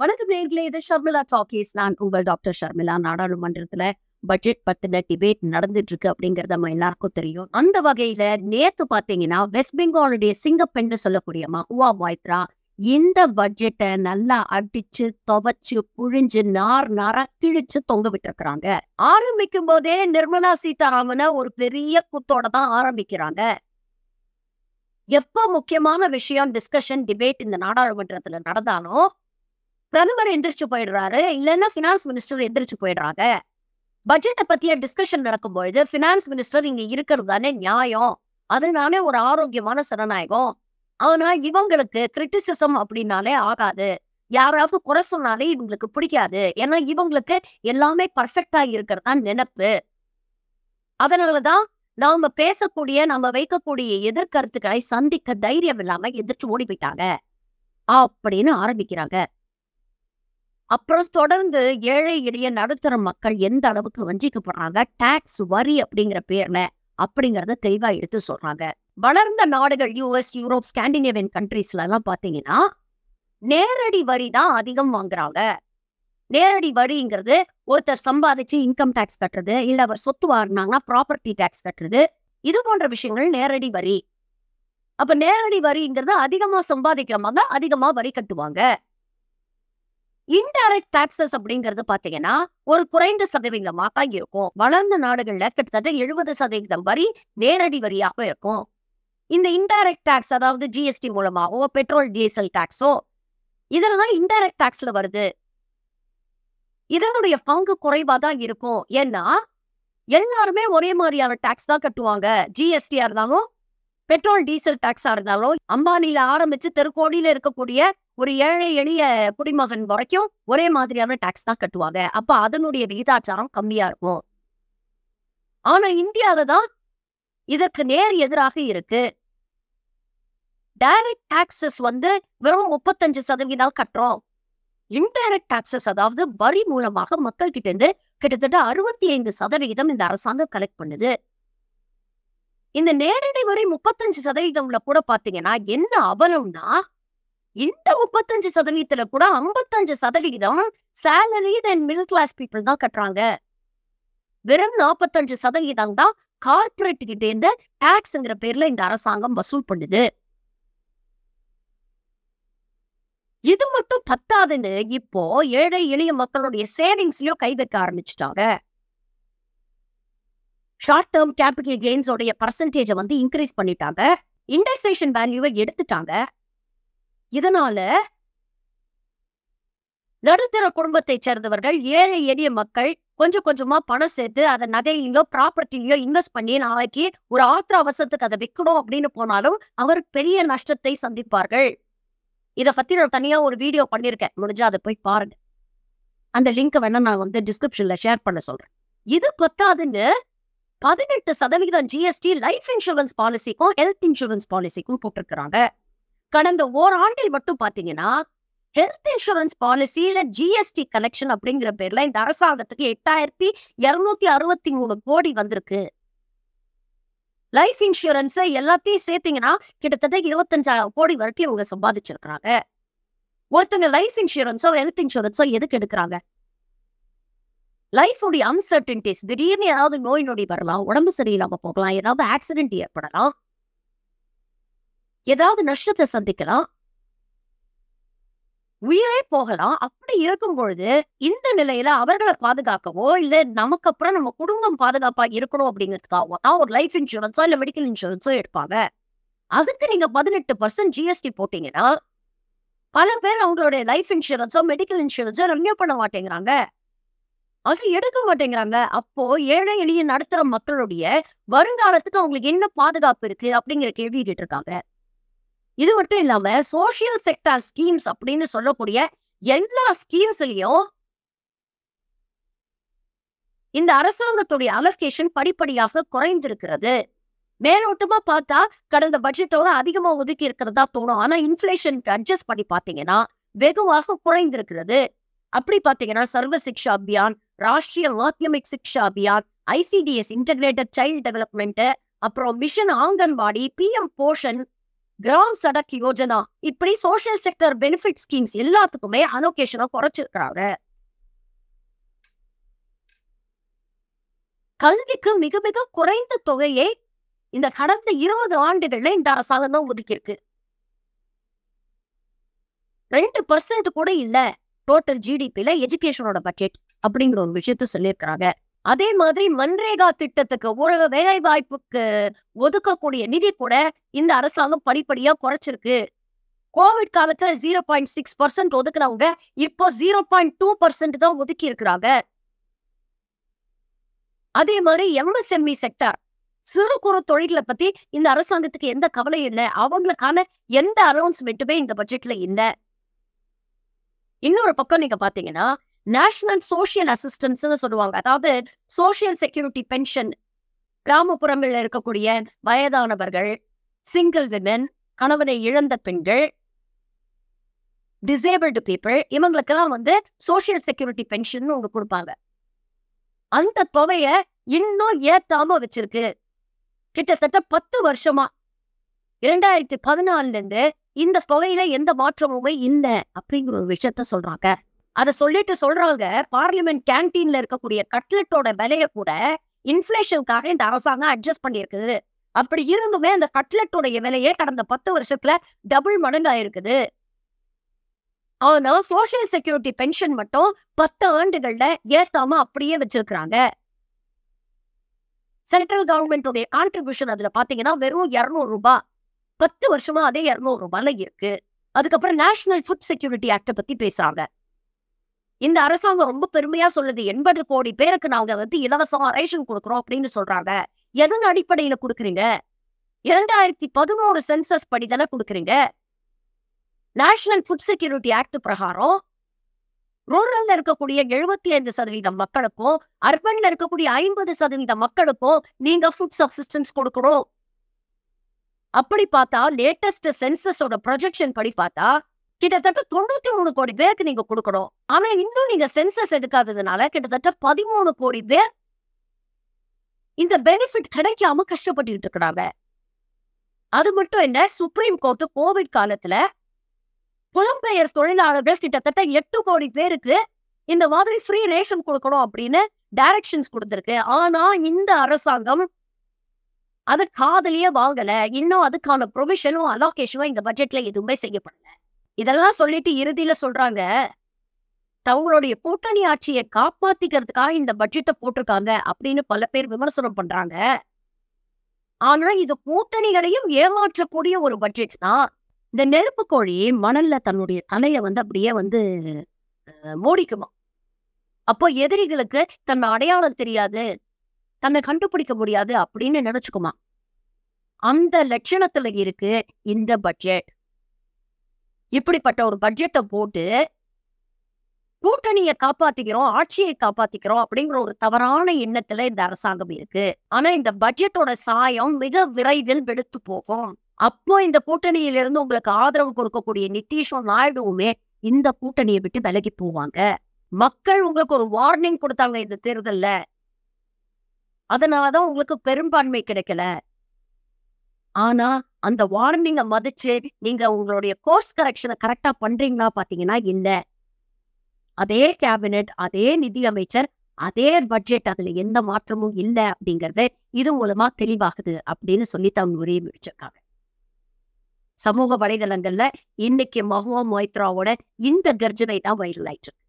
வணக்கம் நேர்களே இது ஷர்மிளா டாக்கீஸ் நான் உங்கள் டாக்டர் ஷர்மிளா நாடாளுமன்றத்துல பட்ஜெட் பத்தின டிபேட் நடந்துட்டு இருக்கு அப்படிங்கறது நம்ம எல்லாருக்கும் தெரியும் அந்த வகையில நேத்து பாத்தீங்கன்னா வெஸ்ட் பெங்காலுடைய சிங்கப்பெண்ணு சொல்லக்கூடிய மகுவா வாய்த்ரா இந்த பட்ஜெட்டை நல்லா அடிச்சு துவச்சு புழிஞ்சு நார் நாரா கிழிச்சு தொங்க விட்டுருக்குறாங்க ஆரம்பிக்கும் போதே நிர்மலா சீதாராமனை ஒரு பெரிய குத்தோட தான் ஆரம்பிக்கிறாங்க எப்ப முக்கியமான விஷயம் டிஸ்கஷன் டிபேட் இந்த நாடாளுமன்றத்துல நடந்தாலும் பிரதமர் எந்திரிச்சு போயிடுறாரு இல்லைன்னா பினான்ஸ் மினிஸ்டர் எந்திரிச்சு போயிடுறாங்க பட்ஜெட்டை பத்திய டிஸ்கஷன் நடக்கும்பொழுது பினான்ஸ் மினிஸ்டர் இங்க இருக்கிறது தானே நியாயம் அதனாலே ஒரு ஆரோக்கியமான சனநாயகம் ஆனா இவங்களுக்கு கிரிட்டிசிசம் அப்படின்னாலே ஆகாது யாராவது குறை சொன்னாலே இவங்களுக்கு பிடிக்காது ஏன்னா இவங்களுக்கு எல்லாமே பர்ஃபெக்டா இருக்கிறதா நினப்பு அதனாலதான் நாம பேசக்கூடிய நம்ம வைக்கக்கூடிய எதிர்கருத்துக்களை சந்திக்க தைரியம் இல்லாம எதிர்த்து ஓடி போயிட்டாங்க அப்படின்னு ஆரம்பிக்கிறாங்க அப்புறம் தொடர்ந்து ஏழை எளிய நடுத்தர மக்கள் எந்த அளவுக்கு வஞ்சிக்கப்படுறாங்க டாக்ஸ் வரி அப்படிங்கிற பேர்ல அப்படிங்கறத தெளிவா எடுத்து சொல்றாங்க வளர்ந்த நாடுகள் யூஎஸ் யூரோப் ஸ்காண்டினேவியன் கண்ட்ரீஸ்ல எல்லாம் பாத்தீங்கன்னா நேரடி வரி தான் அதிகம் வாங்குறாங்க நேரடி வரிங்கிறது ஒருத்தர் சம்பாதிச்சு இன்கம் டேக்ஸ் கட்டுறது இல்ல அவர் சொத்து வாங்கினாங்கன்னா ப்ராப்பர்ட்டி டேக்ஸ் கட்டுறது இது போன்ற விஷயங்கள் நேரடி வரி அப்ப நேரடி வரிங்கிறது அதிகமா சம்பாதிக்கிறவங்க அதிகமா வரி கட்டுவாங்க இன்டைரக்ட் டாக்ஸஸ் அப்படிங்கிறது பாத்தீங்கன்னா ஒரு குறைந்த சதவீதமாக இருக்கும் வளர்ந்த நாடுகள்ல கிட்டத்தட்ட எழுபது சதவீதம் வரி நேரடி வரியாக இருக்கும் இந்த இன்டைரக்ட் டாக்ஸ் அதாவது ஜிஎஸ்டி மூலமாகவோ பெட்ரோல் டீசல் டாக்ஸோ இதெல்லாம் இன்டைரக்ட் டாக்ஸ்ல வருது இதனுடைய பங்கு குறைவா தான் இருக்கும் ஏன்னா எல்லாருமே ஒரே மாதிரியான டாக்ஸ் தான் கட்டுவாங்க ஜிஎஸ்டியா இருந்தாலும் பெட்ரோல் டீசல் டாக்ஸா இருந்தாலும் அம்பானியில ஆரம்பிச்சு தெருக்கோடியில இருக்கக்கூடிய ஒரு ஏழை எளிய குடிமகன் வரைக்கும் ஒரே மாதிரியான டாக்ஸ் தான் கட்டுவாங்க அப்ப அதனுடைய விகிதாச்சாரம் கம்மியா இருக்கும் ஆனா இந்தியாவில தான் இதற்கு நேர் எதிராக இருக்கு டைரக்ட் டாக்ஸஸ் வந்து வெறும் முப்பத்தஞ்சு சதவீதம் கட்டுறோம் இன்டைரக்ட் டாக்ஸஸ் அதாவது வரி மூலமாக மக்கள் கிட்ட இருந்து கிட்டத்தட்ட அறுபத்தி ஐந்து சதவிகிதம் இந்த அரசாங்கம் கலெக்ட் பண்ணுது இந்த நேரடி வரை முப்பத்தஞ்சு சதவீதம்ல கூட பாத்தீங்கன்னா என்ன அவலம்னா இந்த முப்பத்தஞ்சு சதவீதத்துல கூட ஐம்பத்தஞ்சு சதவிகிதம் salary and middle class people தான் கட்டுறாங்க வெறும் நாற்பத்தஞ்சு சதவீதம் தான் கார்பரேட் கிட்டே இருந்த டாக்ஸ்ங்கிற பேர்ல இந்த அரசாங்கம் வசூல் பண்ணுது இது மட்டும் பத்தாதுன்னு இப்போ ஏழை எளிய மக்களுடைய சேவிங்ஸ்லயோ கை வைக்க ஆரம்பிச்சுட்டாங்க ஷார்ட் டேர்ம் கேபிட்டல் கெயின்ஸோடைய பர்சன்டேஜை வந்து இன்க்ரீஸ் பண்ணிட்டாங்க இண்டெக்ஸேஷன் வேல்யூவை எடுத்துட்டாங்க இதனால நடுத்தர குடும்பத்தை சேர்ந்தவர்கள் ஏழை எளிய மக்கள் கொஞ்சம் கொஞ்சமா பணம் சேர்த்து அதை நகையிலையோ ப்ராப்பர்ட்டிலையோ இன்வெஸ்ட் பண்ணி நாளைக்கு ஒரு ஆத்திர அவசரத்துக்கு அதை விற்கணும் அப்படின்னு போனாலும் அவர் பெரிய நஷ்டத்தை சந்திப்பார்கள் இதை பத்தி நான் தனியா ஒரு வீடியோ பண்ணியிருக்கேன் முடிஞ்சா அதை போய் பாருங்க அந்த லிங்கை வேணா நான் வந்து டிஸ்கிரிப்ஷன்ல ஷேர் பண்ண சொல்றேன் இது பத்தாதுன்னு பதினெட்டு சதவிகிதம் ஜிஎஸ்டி லைஃப் இன்சூரன்ஸ் பாலிசிக்கும் ஹெல்த் இன்சூரன்ஸ் பாலிசிக்கும் போட்டிருக்கிறாங்க கடந்த ஓராண்டில் மட்டும் பாத்தீங்கன்னா ஹெல்த் இன்சூரன்ஸ் பாலிசியில ஜிஎஸ்டி கலெக்ஷன் அப்படிங்கிற பேர்ல இந்த அரசாங்கத்துக்கு எட்டாயிரத்தி இருநூத்தி அறுபத்தி மூணு கோடி வந்திருக்கு லைஃப் இன்சூரன்ஸ் எல்லாத்தையும் சேர்த்தீங்கன்னா கிட்டத்தட்ட இருபத்தஞ்சாயிரம் கோடி வரைக்கும் இவங்க சம்பாதிச்சிருக்கிறாங்க ஒருத்தங்க லைஃப் இன்சூரன்ஸோ ஹெல்த் இன்சூரன்ஸோ எதுக்கு எடுக்கிறாங்க உடைய அன்சர்டன்டிஸ் திடீர்னு ஏதாவது நோய் நொடி வரலாம் உடம்பு சரியில்லாம போகலாம் ஏதாவது ஆக்சிடென்ட் ஏற்படலாம் ஏதாவது நஷ்டத்தை சந்திக்கலாம் உயிரே போகலாம் அப்படி இருக்கும் பொழுது இந்த நிலையில அவர்களை பாதுகாக்கவோ இல்ல நமக்கு அப்புறம் நம்ம குடும்பம் பாதுகாப்பா இருக்கணும் அப்படிங்கிறதுக்காக தான் ஒரு லைஃப் இன்சூரன்ஸோ இல்ல மெடிக்கல் இன்சூரன்ஸோ எடுப்பாங்க அதுக்கு நீங்க பதினெட்டு பர்சன்ட் ஜிஎஸ்டி போட்டீங்கன்னா பல பேர் அவங்களுடைய லைஃப் இன்சூரன்ஸோ மெடிக்கல் இன்சூரன்ஸோ ரெனியூ பண்ண மாட்டேங்கிறாங்க அது எடுக்க மாட்டேங்கிறாங்க அப்போ ஏழை எளிய நடத்துற மக்களுடைய வருங்காலத்துக்கு அவங்களுக்கு என்ன பாதுகாப்பு இருக்கு அப்படிங்கிற கேள்வி கேட்டிருக்காங்க இது மட்டும் இல்லாம சோசியல் செக்டார் ஸ்கீம்ஸ் அப்படின்னு சொல்லக்கூடிய எல்லா ஸ்கீம்ஸ்லயும் இந்த அரசாங்கத்துடைய அலோகேஷன் படிப்படியாக குறைந்திருக்கிறது மேலோட்டமா பார்த்தா கடந்த பட்ஜெட்டோட அதிகமா ஒதுக்கி இருக்கிறதா தோணும் ஆனா இன்ஃபிளேஷனுக்கு அட்ஜஸ்ட் பண்ணி பாத்தீங்கன்னா வெகுவாக குறைந்திருக்கிறது அப்படி பாத்தீங்கன்னா Sarva Shiksha Abhiyan Rashtriya Madhyamik Shiksha Abhiyan ICDS integrated child development அப்புறம் mission Anganwadi P M Poshan Gram Sadak Yojana இப்படி சோசியல் செக்டர் பெனிஃபிட் ஸ்கீம்ஸ் எல்லாத்துக்குமே அலோகேஷனை குறைச்சிருக்கிறாங்க கல்விக்கு மிக மிக குறைந்த தொகையை இந்த கடந்த இருபது ஆண்டுகள்ல இந்த அரசாங்கம் தான் ஒதுக்கி இருக்கு ரெண்டு பர்சன்ட் கூட இல்ல டோட்டல் ஜிடிபியில எஜுகேஷனோட பட்ஜெட் அப்படிங்கிற ஒரு விஷயத்த சொல்லியிருக்கிறாங்க அதே மாதிரி மன்ரேகா திட்டத்துக்கு ஊழக வேலை வாய்ப்புக்கு ஒதுக்கக்கூடிய நிதி கூட இந்த அரசாங்கம் படிப்படியா குறைச்சிருக்கு கோவிட் காலத்துல ஜீரோ பாயிண்ட் சிக்ஸ் பர்சன்ட் ஒதுக்குறவங்க இப்போ ஜீரோ பாயிண்ட் டூ பர்சன்ட் தான் ஒதுக்கி இருக்கிறாங்க அதே மாதிரி எம்எஸ்எம்இ செக்டர் e சிறு குறு தொழில்களை பத்தி இந்த அரசாங்கத்துக்கு எந்த கவலையும் இல்லை அவங்களுக்கான எந்த அனௌன்ஸ்மெண்ட்டுமே இந்த பட்ஜெட்ல இல்லை இன்னொரு பக்கம் நீங்க பாத்தீங்கன்னா நேஷனல் சோசியல் அசிஸ்டன்ஸ்னு சொல்லுவாங்க அதாவது சோசியல் செக்யூரிட்டி பென்ஷன் கிராமப்புறங்களில் இருக்கக்கூடிய வயதானவர்கள் சிங்கிள் விமன் கணவனை இழந்த பெண்கள் டிசேபிள்டு பீப்புள் இவங்களுக்கெல்லாம் வந்து சோசியல் செக்யூரிட்டி பென்ஷன் ஒன்று கொடுப்பாங்க அந்த தொகையை இன்னும் ஏத்தாம வச்சிருக்கு கிட்டத்தட்ட பத்து வருஷமா இரண்டாயிரத்தி பதினாலுல இருந்து இந்த தொகையில எந்த மாற்றமுமே இல்லை அப்படிங்கிற ஒரு விஷயத்த சொல்றாங்க அதை சொல்லிட்டு சொல்றவங்க பார்லிமெண்ட் கேன்டீன்ல இருக்கக்கூடிய கட்லெட்டோட விலைய கூட இன்ஃபிளேஷனுக்காக இந்த அரசாங்கம் அட்ஜஸ்ட் பண்ணியிருக்குது அப்படி இருந்துமே அந்த கட்லெட்டோடைய விலையே கடந்த பத்து வருஷத்துல டபுள் மடங்கு ஆயிருக்குது ஆனா சோசியல் செக்யூரிட்டி பென்ஷன் மட்டும் பத்து ஆண்டுகள்ல ஏத்தாம அப்படியே வச்சிருக்கிறாங்க சென்ட்ரல் கவர்மெண்டோடைய கான்ட்ரிபியூஷன் அதுல பாத்தீங்கன்னா வெறும் இருநூறு ரூபாய் பத்து வருஷமா அதே இருநூறு ரூபாய்ல இருக்கு அதுக்கப்புறம் நேஷனல் ஃபுட் செக்யூரிட்டி ஆக்டை பத்தி பேசுறாங்க இந்த அரசாங்கம் ரொம்ப பெருமையா சொல்லுது எண்பது கோடி பேருக்கு நாங்க வந்து இலவசம் ரேஷன் கொடுக்குறோம் அப்படின்னு சொல்றாங்க எதன் அடிப்படையில கொடுக்குறீங்க இரண்டாயிரத்தி பதினோரு சென்சஸ் படி கொடுக்குறீங்க நேஷனல் ஃபுட் செக்யூரிட்டி ஆக்ட் பிரகாரம் ரூரல்ல இருக்கக்கூடிய எழுபத்தி ஐந்து சதவீதம் மக்களுக்கும் அர்பன்ல இருக்கக்கூடிய ஐம்பது சதவீத மக்களுக்கும் நீங்க ஃபுட் சப்சிஸ்டன்ஸ் கொடுக்கணும் அப்படி பார்த்தா லேட்டஸ்ட் சென்சஸோட ப்ரொஜெக்ஷன் படி பார்த்தா கிட்டத்தட்ட தொண்ணூத்தி மூணு கோடி பேருக்கு நீங்க கொடுக்கணும் ஆனா இன்னும் நீங்க சென்சஸ் எடுக்காததுனால கிட்டத்தட்ட பதிமூணு கோடி பேர் இந்த பெனிஃபிட் கிடைக்காம கஷ்டப்பட்டு இருக்கிறாங்க அது மட்டும் இல்ல சுப்ரீம் கோர்ட் கோவிட் காலத்துல புலம்பெயர் தொழிலாளர்கள் கிட்டத்தட்ட எட்டு கோடி பேருக்கு இந்த மாதிரி ஃப்ரீ ரேஷன் கொடுக்கணும் அப்படின்னு டைரக்ஷன்ஸ் கொடுத்துருக்கு ஆனா இந்த அரசாங்கம் அதை காதலியே வாங்கல இன்னும் அதுக்கான ப்ரொவிஷனும் அலோகேஷனும் இந்த பட்ஜெட்ல எதுவுமே செய்யப்படல இதெல்லாம் சொல்லிட்டு இறுதியில சொல்றாங்க தங்களுடைய கூட்டணி ஆட்சியை காப்பாத்திக்கிறதுக்காக இந்த பட்ஜெட்டை போட்டிருக்காங்க அப்படின்னு பல பேர் விமர்சனம் பண்றாங்க ஆனா இது கூட்டணிகளையும் ஏமாற்றக்கூடிய ஒரு பட்ஜெட் தான் இந்த நெருப்பு கோழி மணல்ல தன்னுடைய தலையை வந்து அப்படியே வந்து மூடிக்குமா அப்போ எதிரிகளுக்கு தன் அடையாளம் தெரியாது தன்னை கண்டுபிடிக்க முடியாது அப்படின்னு நினைச்சுக்குமா அந்த லட்சணத்துல இருக்கு இந்த பட்ஜெட் இப்படிப்பட்ட ஒரு பட்ஜெட்டை போட்டு கூட்டணியை காப்பாத்திக்கிறோம் ஆட்சியை காப்பாத்திக்கிறோம் அப்படிங்கிற ஒரு தவறான எண்ணத்துல இந்த அரசாங்கம் இருக்கு ஆனா இந்த பட்ஜெட்டோட சாயம் மிக விரைவில் வெளுத்து போகும் அப்போ இந்த கூட்டணியிலிருந்து உங்களுக்கு ஆதரவு கொடுக்கக்கூடிய நிதிஷும் நாயுடுவுமே இந்த கூட்டணியை விட்டு விலகி போவாங்க மக்கள் உங்களுக்கு ஒரு வார்னிங் கொடுத்தாங்க இந்த தேர்தல்ல அதனாலதான் உங்களுக்கு பெரும்பான்மை கிடைக்கல ஆனா அந்த வார்னிங்க மதிச்சு நீங்க உங்களுடைய கோர்ஸ் கரெக்ஷனை கரெக்டா பண்றீங்களா பாத்தீங்கன்னா இல்ல அதே கேபினெட் அதே நிதி அமைச்சர் அதே பட்ஜெட் அதுல எந்த மாற்றமும் இல்லை அப்படிங்கறது இது மூலமா தெளிவாகுது அப்படின்னு சொல்லி தான் உரையை முடிச்சிருக்காங்க சமூக வலைதளங்கள்ல இன்னைக்கு மஹோ மொய்த்ராவோட இந்த கர்ஜனை தான் வைரல் ஆயிட்டு